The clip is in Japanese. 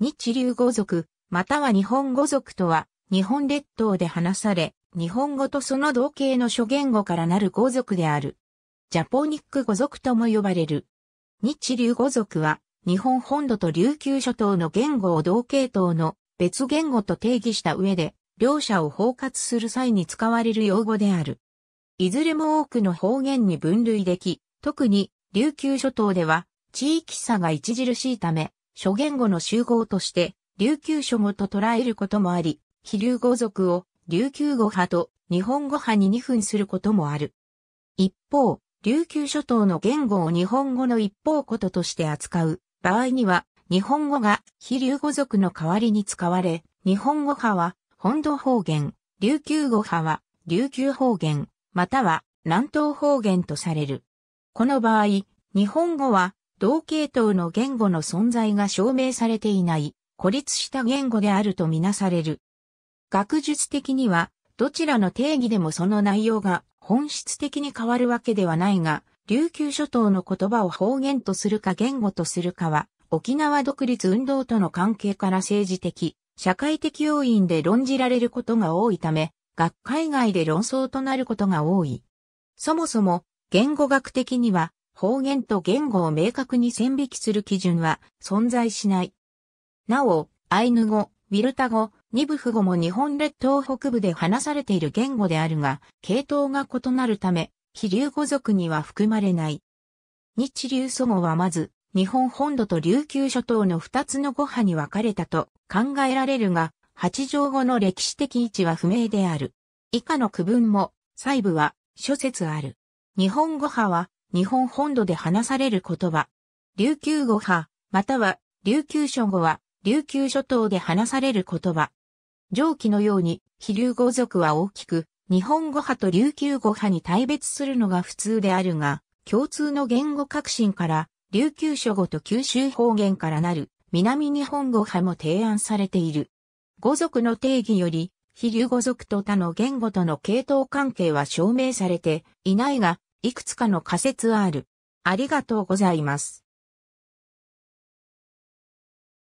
日流語族、または日本語族とは、日本列島で話され、日本語とその同型の諸言語からなる語族である。ジャポニック語族とも呼ばれる。日流語族は、日本本土と琉球諸島の言語を同系統の別言語と定義した上で、両者を包括する際に使われる用語である。いずれも多くの方言に分類でき、特に琉球諸島では地域差が著しいため、諸言語の集合として、琉球諸語と捉えることもあり、非流語族を琉球語派と日本語派に二分することもある。一方、琉球諸島の言語を日本語の一方こととして扱う場合には、日本語が非流語族の代わりに使われ、日本語派は本土方言、琉球語派は琉球方言、または南東方言とされる。この場合、日本語は同系統の言語の存在が証明されていない孤立した言語であるとみなされる。学術的には、どちらの定義でもその内容が本質的に変わるわけではないが、琉球諸島の言葉を方言とするか言語とするかは、沖縄独立運動との関係から政治的、社会的要因で論じられることが多いため、学会外で論争となることが多い。そもそも、言語学的には、方言と言語を明確に線引きする基準は存在しない。なお、アイヌ語、ウィルタ語、ニブフ語も日本列島北部で話されている言語であるが、系統が異なるため、気流語族には含まれない。日流祖語はまず、日本本土と琉球諸島の二つの語派に分かれたと考えられるが、八条語の歴史的位置は不明である。以下の区分も、細部は諸説ある。日本語派は日本本土で話される言葉。琉球語派、または琉球諸語は、琉球諸島で話される言葉。上記のように、非流語族は大きく、日本語派と琉球語派に対別するのが普通であるが、共通の言語革新から、琉球諸語と九州方言からなる、南日本語派も提案されている。語族の定義より、非流語族と他の言語との系統関係は証明されていないが、いくつかの仮説ある。ありがとうございます。